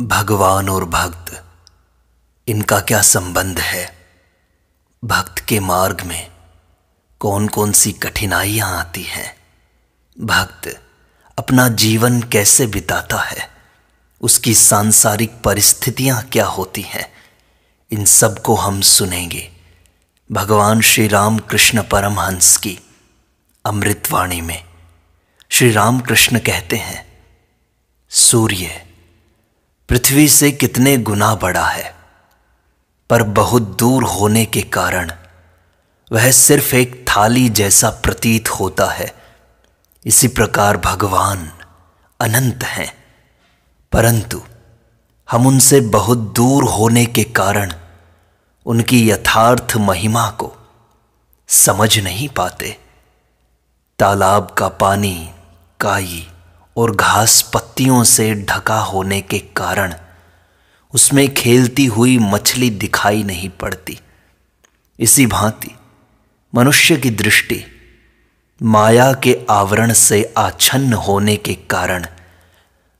भगवान और भक्त इनका क्या संबंध है भक्त के मार्ग में कौन कौन सी कठिनाइयां आती हैं भक्त अपना जीवन कैसे बिताता है उसकी सांसारिक परिस्थितियां क्या होती हैं इन सब को हम सुनेंगे भगवान श्री राम कृष्ण परमहंस की अमृतवाणी में श्री राम कृष्ण कहते हैं सूर्य पृथ्वी से कितने गुना बड़ा है पर बहुत दूर होने के कारण वह सिर्फ एक थाली जैसा प्रतीत होता है इसी प्रकार भगवान अनंत हैं परंतु हम उनसे बहुत दूर होने के कारण उनकी यथार्थ महिमा को समझ नहीं पाते तालाब का पानी काई और घास पत्तियों से ढका होने के कारण उसमें खेलती हुई मछली दिखाई नहीं पड़ती इसी भांति मनुष्य की दृष्टि माया के आवरण से आच्छन्न होने के कारण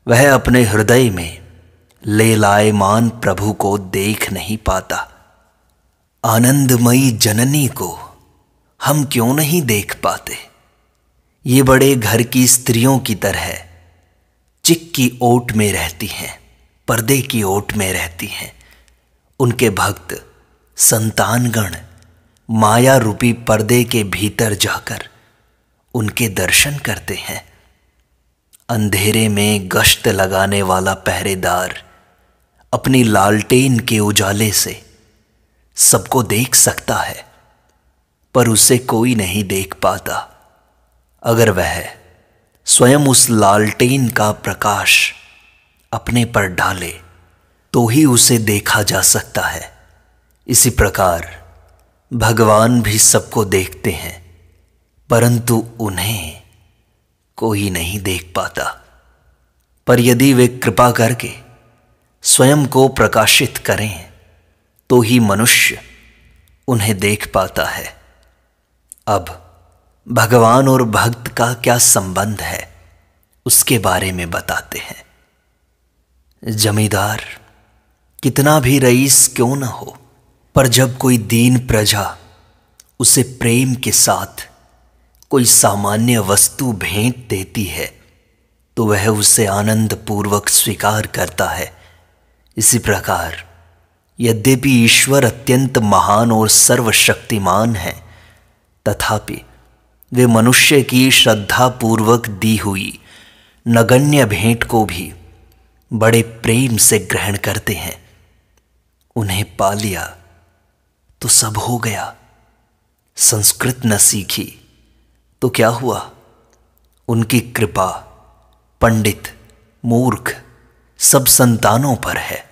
वह अपने हृदय में लेलायमान प्रभु को देख नहीं पाता आनंदमयी जननी को हम क्यों नहीं देख पाते ये बड़े घर की स्त्रियों की तरह चिक की ओट में रहती हैं पर्दे की ओट में रहती हैं उनके भक्त संतानगण माया रूपी पर्दे के भीतर जाकर उनके दर्शन करते हैं अंधेरे में गश्त लगाने वाला पहरेदार अपनी लालटेन के उजाले से सबको देख सकता है पर उसे कोई नहीं देख पाता अगर वह स्वयं उस लालटेन का प्रकाश अपने पर ढाले तो ही उसे देखा जा सकता है इसी प्रकार भगवान भी सबको देखते हैं परंतु उन्हें कोई नहीं देख पाता पर यदि वे कृपा करके स्वयं को प्रकाशित करें तो ही मनुष्य उन्हें देख पाता है अब भगवान और भक्त का क्या संबंध है उसके बारे में बताते हैं जमींदार कितना भी रईस क्यों न हो पर जब कोई दीन प्रजा उसे प्रेम के साथ कोई सामान्य वस्तु भेंट देती है तो वह उसे आनंद पूर्वक स्वीकार करता है इसी प्रकार यद्यपि ईश्वर अत्यंत महान और सर्वशक्तिमान है तथापि वे मनुष्य की श्रद्धा पूर्वक दी हुई नगण्य भेंट को भी बड़े प्रेम से ग्रहण करते हैं उन्हें पा लिया तो सब हो गया संस्कृत न सीखी तो क्या हुआ उनकी कृपा पंडित मूर्ख सब संतानों पर है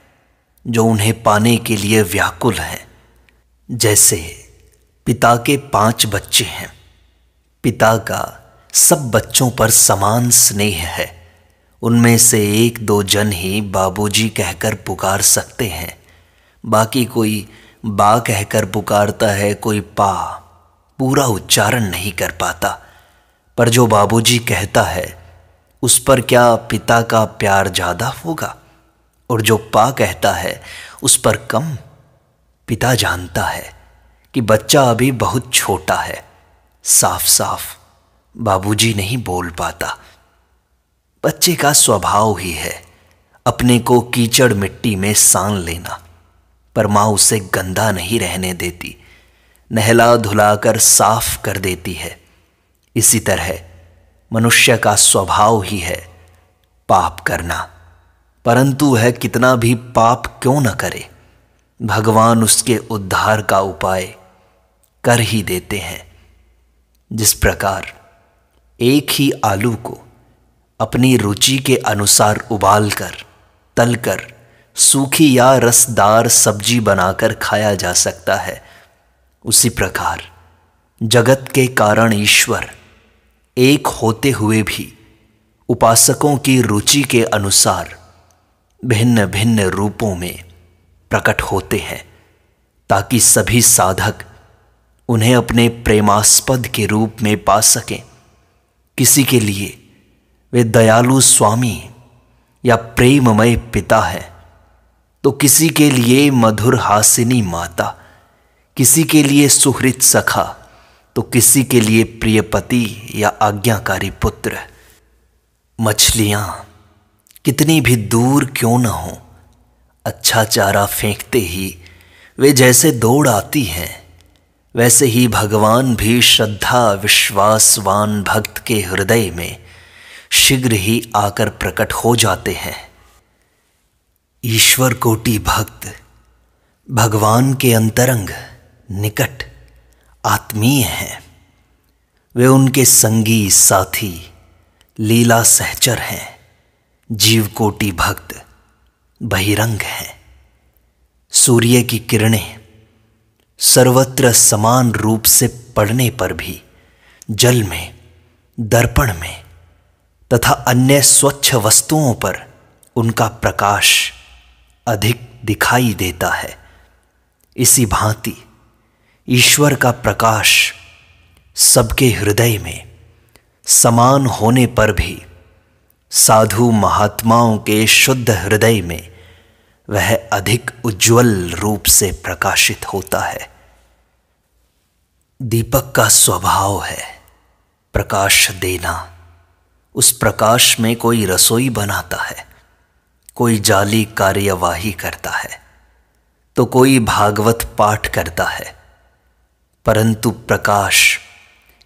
जो उन्हें पाने के लिए व्याकुल हैं जैसे पिता के पांच बच्चे हैं पिता का सब बच्चों पर समान स्नेह है उनमें से एक दो जन ही बाबूजी कहकर पुकार सकते हैं बाकी कोई बा कहकर पुकारता है कोई पा पूरा उच्चारण नहीं कर पाता पर जो बाबूजी कहता है उस पर क्या पिता का प्यार ज़्यादा होगा और जो पा कहता है उस पर कम पिता जानता है कि बच्चा अभी बहुत छोटा है साफ साफ बाबूजी नहीं बोल पाता बच्चे का स्वभाव ही है अपने को कीचड़ मिट्टी में सान लेना पर मां उसे गंदा नहीं रहने देती नहला धुलाकर साफ कर देती है इसी तरह मनुष्य का स्वभाव ही है पाप करना परंतु है कितना भी पाप क्यों न करे भगवान उसके उद्धार का उपाय कर ही देते हैं जिस प्रकार एक ही आलू को अपनी रुचि के अनुसार उबालकर तलकर सूखी या रसदार सब्जी बनाकर खाया जा सकता है उसी प्रकार जगत के कारण ईश्वर एक होते हुए भी उपासकों की रुचि के अनुसार भिन्न भिन्न रूपों में प्रकट होते हैं ताकि सभी साधक उन्हें अपने प्रेमास्पद के रूप में पा सकें किसी के लिए वे दयालु स्वामी या प्रेममय पिता है तो किसी के लिए मधुर हासिनी माता किसी के लिए सुहृत सखा तो किसी के लिए प्रिय पति या आज्ञाकारी पुत्र मछलियां कितनी भी दूर क्यों न हो अच्छा चारा फेंकते ही वे जैसे दौड़ आती हैं वैसे ही भगवान भी श्रद्धा विश्वासवान भक्त के हृदय में शीघ्र ही आकर प्रकट हो जाते हैं ईश्वर कोटि भक्त भगवान के अंतरंग निकट आत्मीय हैं वे उनके संगी साथी लीला सहचर हैं जीव कोटि भक्त बहिरंग हैं सूर्य की किरणें सर्वत्र समान रूप से पड़ने पर भी जल में दर्पण में तथा अन्य स्वच्छ वस्तुओं पर उनका प्रकाश अधिक दिखाई देता है इसी भांति ईश्वर का प्रकाश सबके हृदय में समान होने पर भी साधु महात्माओं के शुद्ध हृदय में वह अधिक उज्ज्वल रूप से प्रकाशित होता है दीपक का स्वभाव है प्रकाश देना उस प्रकाश में कोई रसोई बनाता है कोई जाली कार्यवाही करता है तो कोई भागवत पाठ करता है परंतु प्रकाश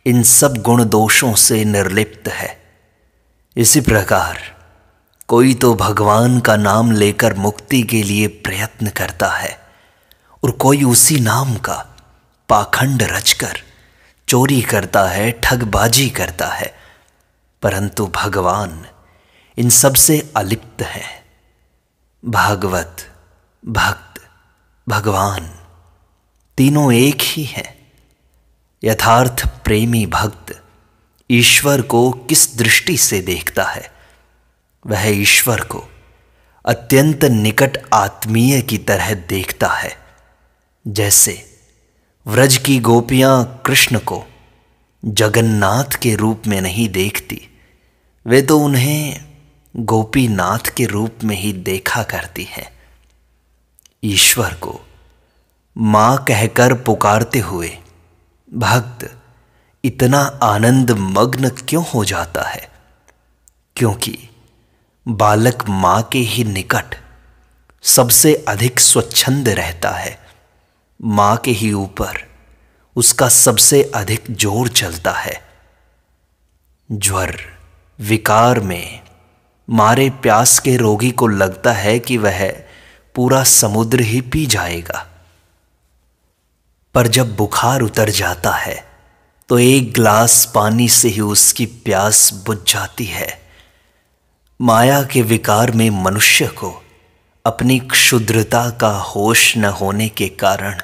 इन सब गुण दोषों से निर्लिप्त है इसी प्रकार कोई तो भगवान का नाम लेकर मुक्ति के लिए प्रयत्न करता है और कोई उसी नाम का पाखंड रचकर चोरी करता है ठगबाजी करता है परंतु भगवान इन सब से अलिप्त है भागवत भक्त भगवान तीनों एक ही हैं यथार्थ प्रेमी भक्त ईश्वर को किस दृष्टि से देखता है वह ईश्वर को अत्यंत निकट आत्मीय की तरह देखता है जैसे व्रज की गोपियां कृष्ण को जगन्नाथ के रूप में नहीं देखती वे तो उन्हें गोपीनाथ के रूप में ही देखा करती हैं ईश्वर को मां कहकर पुकारते हुए भक्त इतना आनंद मग्न क्यों हो जाता है क्योंकि बालक माँ के ही निकट सबसे अधिक स्वच्छंद रहता है मां के ही ऊपर उसका सबसे अधिक जोर चलता है ज्वर विकार में मारे प्यास के रोगी को लगता है कि वह पूरा समुद्र ही पी जाएगा पर जब बुखार उतर जाता है तो एक गिलास पानी से ही उसकी प्यास बुझ जाती है माया के विकार में मनुष्य को अपनी क्षुद्रता का होश न होने के कारण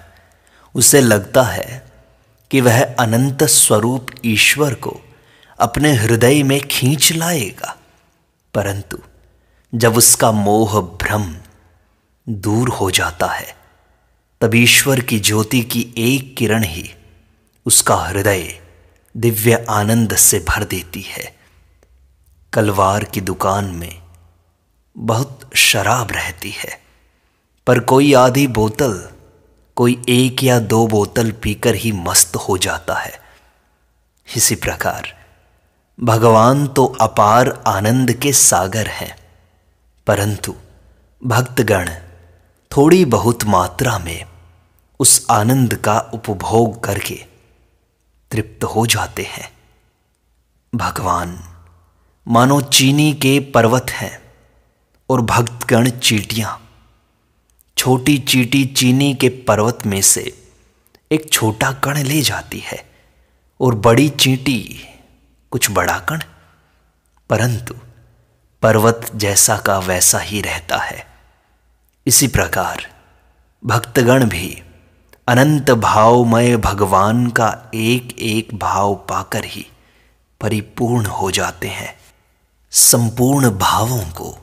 उसे लगता है कि वह अनंत स्वरूप ईश्वर को अपने हृदय में खींच लाएगा परंतु जब उसका मोह भ्रम दूर हो जाता है तब ईश्वर की ज्योति की एक किरण ही उसका हृदय दिव्य आनंद से भर देती है कलवार की दुकान में बहुत शराब रहती है पर कोई आधी बोतल कोई एक या दो बोतल पीकर ही मस्त हो जाता है इसी प्रकार भगवान तो अपार आनंद के सागर हैं परंतु भक्तगण थोड़ी बहुत मात्रा में उस आनंद का उपभोग करके तृप्त हो जाते हैं भगवान मानो चीनी के पर्वत हैं और भक्तगण चीटियां छोटी चीटी चीनी के पर्वत में से एक छोटा कण ले जाती है और बड़ी चींटी कुछ बड़ा कण परंतु पर्वत जैसा का वैसा ही रहता है इसी प्रकार भक्तगण भी अनंत भावमय भगवान का एक एक भाव पाकर ही परिपूर्ण हो जाते हैं संपूर्ण भावों को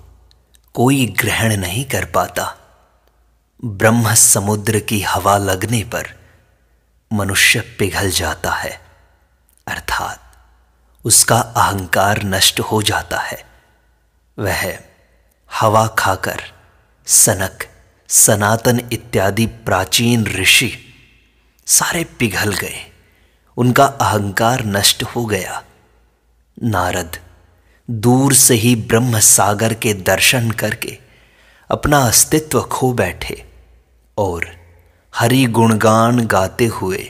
कोई ग्रहण नहीं कर पाता ब्रह्म समुद्र की हवा लगने पर मनुष्य पिघल जाता है अर्थात उसका अहंकार नष्ट हो जाता है वह हवा खाकर सनक सनातन इत्यादि प्राचीन ऋषि सारे पिघल गए उनका अहंकार नष्ट हो गया नारद दूर से ही ब्रह्म सागर के दर्शन करके अपना अस्तित्व खो बैठे और हरि गुणगान गाते हुए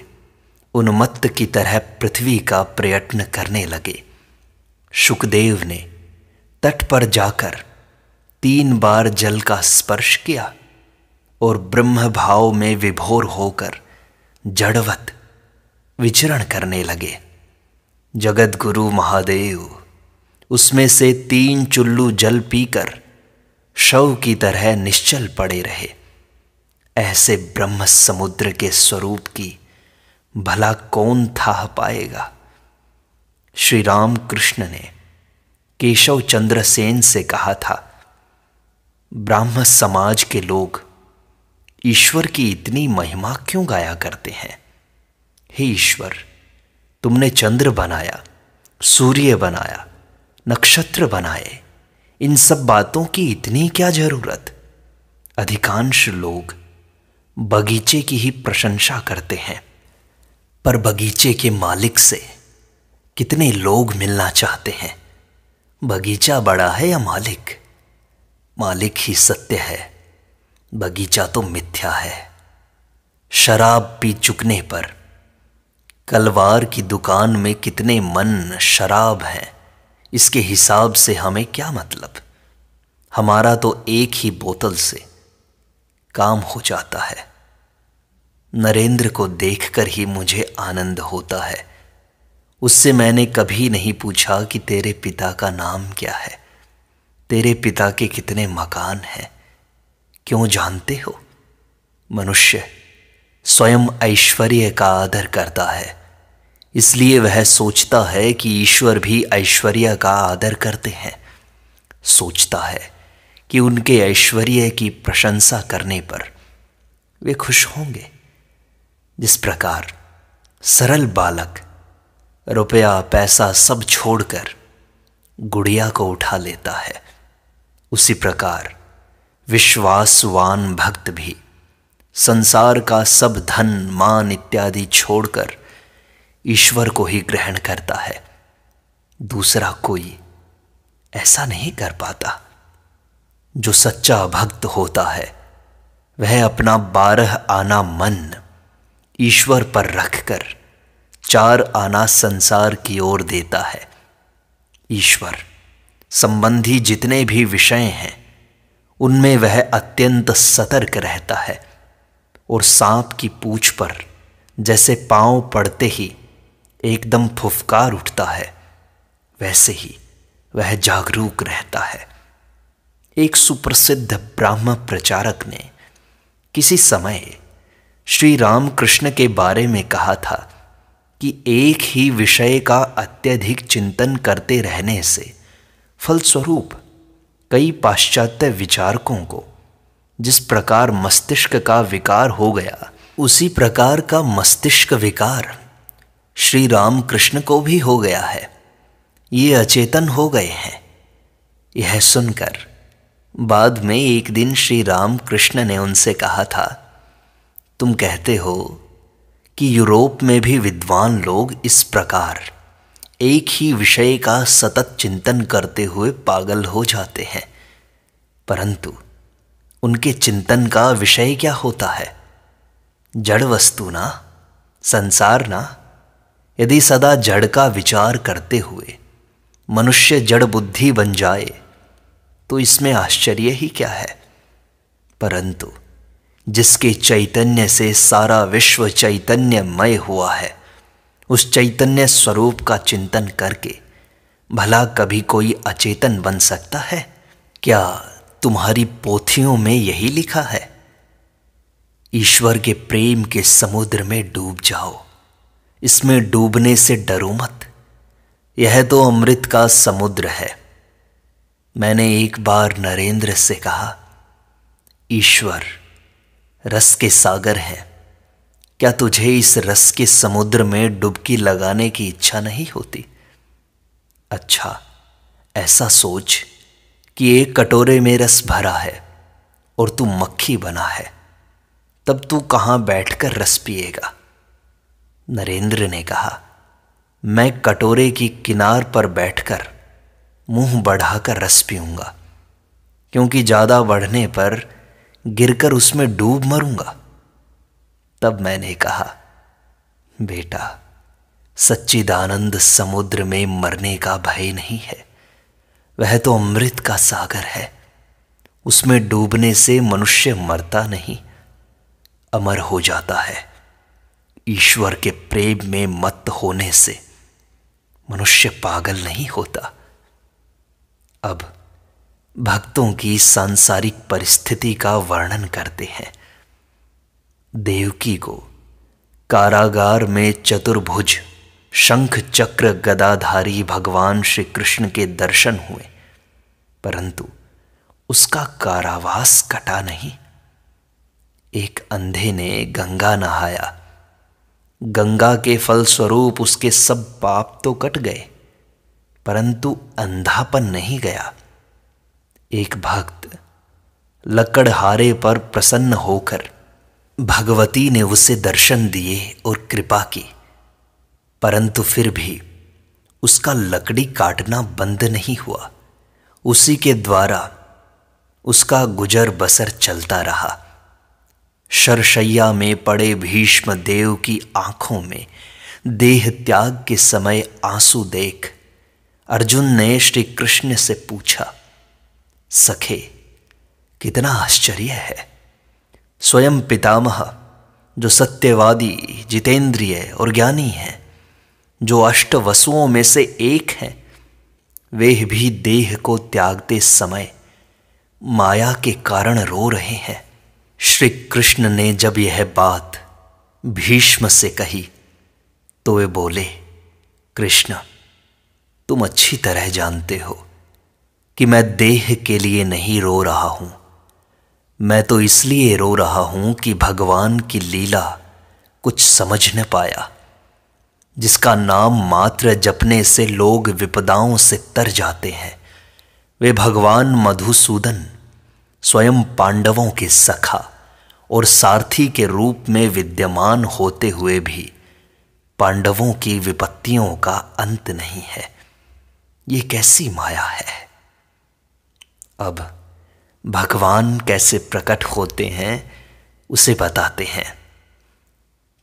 उन्मत्त की तरह पृथ्वी का प्रयत्न करने लगे सुखदेव ने तट पर जाकर तीन बार जल का स्पर्श किया और ब्रह्म भाव में विभोर होकर जड़वत विचरण करने लगे जगत गुरु महादेव उसमें से तीन चुल्लू जल पीकर शव की तरह निश्चल पड़े रहे ऐसे ब्रह्म समुद्र के स्वरूप की भला कौन था पाएगा श्री राम कृष्ण ने केशव चंद्र सेन से कहा था ब्राह्म समाज के लोग ईश्वर की इतनी महिमा क्यों गाया करते हैं हे ईश्वर तुमने चंद्र बनाया सूर्य बनाया नक्षत्र बनाए इन सब बातों की इतनी क्या जरूरत अधिकांश लोग बगीचे की ही प्रशंसा करते हैं पर बगीचे के मालिक से कितने लोग मिलना चाहते हैं बगीचा बड़ा है या मालिक मालिक ही सत्य है बगीचा तो मिथ्या है शराब पी चुकने पर कलवार की दुकान में कितने मन शराब हैं इसके हिसाब से हमें क्या मतलब हमारा तो एक ही बोतल से काम हो जाता है नरेंद्र को देखकर ही मुझे आनंद होता है उससे मैंने कभी नहीं पूछा कि तेरे पिता का नाम क्या है तेरे पिता के कितने मकान हैं क्यों जानते हो मनुष्य स्वयं ऐश्वर्य का आदर करता है इसलिए वह सोचता है कि ईश्वर भी ऐश्वर्य का आदर करते हैं सोचता है कि उनके ऐश्वर्य की प्रशंसा करने पर वे खुश होंगे जिस प्रकार सरल बालक रुपया पैसा सब छोड़कर गुड़िया को उठा लेता है उसी प्रकार विश्वासवान भक्त भी संसार का सब धन मान इत्यादि छोड़कर ईश्वर को ही ग्रहण करता है दूसरा कोई ऐसा नहीं कर पाता जो सच्चा भक्त होता है वह अपना बारह आना मन ईश्वर पर रखकर चार आना संसार की ओर देता है ईश्वर संबंधी जितने भी विषय हैं उनमें वह अत्यंत सतर्क रहता है और सांप की पूछ पर जैसे पांव पड़ते ही एकदम फुफकार उठता है वैसे ही वह जागरूक रहता है एक सुप्रसिद्ध ब्राह्म प्रचारक ने किसी समय श्री राम कृष्ण के बारे में कहा था कि एक ही विषय का अत्यधिक चिंतन करते रहने से फलस्वरूप कई पाश्चात्य विचारकों को जिस प्रकार मस्तिष्क का विकार हो गया उसी प्रकार का मस्तिष्क विकार श्री राम कृष्ण को भी हो गया है ये अचेतन हो गए हैं यह सुनकर बाद में एक दिन श्री राम कृष्ण ने उनसे कहा था तुम कहते हो कि यूरोप में भी विद्वान लोग इस प्रकार एक ही विषय का सतत चिंतन करते हुए पागल हो जाते हैं परंतु उनके चिंतन का विषय क्या होता है जड़ वस्तु ना संसार ना यदि सदा जड़ का विचार करते हुए मनुष्य जड़ बुद्धि बन जाए तो इसमें आश्चर्य ही क्या है परंतु जिसके चैतन्य से सारा विश्व चैतन्यमय हुआ है उस चैतन्य स्वरूप का चिंतन करके भला कभी कोई अचेतन बन सकता है क्या तुम्हारी पोथियों में यही लिखा है ईश्वर के प्रेम के समुद्र में डूब जाओ इसमें डूबने से डरो मत यह तो अमृत का समुद्र है मैंने एक बार नरेंद्र से कहा ईश्वर रस के सागर है क्या तुझे इस रस के समुद्र में डुबकी लगाने की इच्छा नहीं होती अच्छा ऐसा सोच कि एक कटोरे में रस भरा है और तू मक्खी बना है तब तू कहां बैठकर रस पिएगा नरेंद्र ने कहा मैं कटोरे की किनार पर बैठकर मुंह बढ़ाकर रस पीऊंगा क्योंकि ज़्यादा बढ़ने पर गिरकर उसमें डूब मरूंगा तब मैंने कहा बेटा सच्चिदानंद समुद्र में मरने का भय नहीं है वह तो अमृत का सागर है उसमें डूबने से मनुष्य मरता नहीं अमर हो जाता है ईश्वर के प्रेम में मत होने से मनुष्य पागल नहीं होता अब भक्तों की सांसारिक परिस्थिति का वर्णन करते हैं देवकी को कारागार में चतुर्भुज शंख चक्र गदाधारी भगवान श्री कृष्ण के दर्शन हुए परंतु उसका कारावास कटा नहीं एक अंधे ने गंगा नहाया गंगा के फलस्वरूप उसके सब पाप तो कट गए परंतु अंधापन नहीं गया एक भक्त लकड़हारे पर प्रसन्न होकर भगवती ने उसे दर्शन दिए और कृपा की परंतु फिर भी उसका लकड़ी काटना बंद नहीं हुआ उसी के द्वारा उसका गुजर बसर चलता रहा शरशैया में पड़े भीष्म देव की आंखों में देह त्याग के समय आंसू देख अर्जुन ने श्री कृष्ण से पूछा सखे कितना आश्चर्य है स्वयं पितामह जो सत्यवादी जितेंद्रिय और ज्ञानी हैं जो अष्ट वसुओं में से एक हैं वे भी देह को त्यागते समय माया के कारण रो रहे हैं श्री कृष्ण ने जब यह बात भीष्म से कही तो वे बोले कृष्ण तुम अच्छी तरह जानते हो कि मैं देह के लिए नहीं रो रहा हूं मैं तो इसलिए रो रहा हूं कि भगवान की लीला कुछ समझ न पाया जिसका नाम मात्र जपने से लोग विपदाओं से तर जाते हैं वे भगवान मधुसूदन स्वयं पांडवों के सखा और सारथी के रूप में विद्यमान होते हुए भी पांडवों की विपत्तियों का अंत नहीं है ये कैसी माया है अब भगवान कैसे प्रकट होते हैं उसे बताते हैं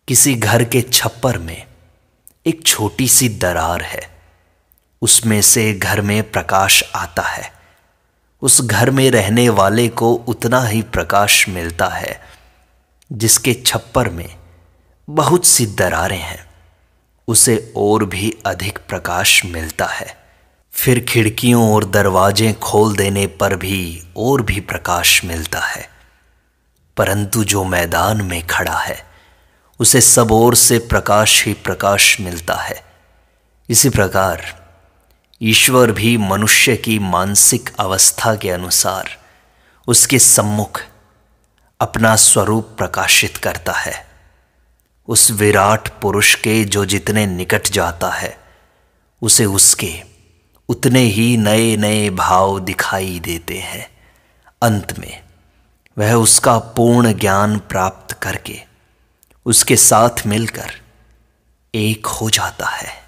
किसी घर के छप्पर में एक छोटी सी दरार है उसमें से घर में प्रकाश आता है उस घर में रहने वाले को उतना ही प्रकाश मिलता है जिसके छप्पर में बहुत सी दरारें हैं उसे और भी अधिक प्रकाश मिलता है फिर खिड़कियों और दरवाजे खोल देने पर भी और भी प्रकाश मिलता है परंतु जो मैदान में खड़ा है उसे सब ओर से प्रकाश ही प्रकाश मिलता है इसी प्रकार ईश्वर भी मनुष्य की मानसिक अवस्था के अनुसार उसके सम्मुख अपना स्वरूप प्रकाशित करता है उस विराट पुरुष के जो जितने निकट जाता है उसे उसके उतने ही नए नए भाव दिखाई देते हैं अंत में वह उसका पूर्ण ज्ञान प्राप्त करके उसके साथ मिलकर एक हो जाता है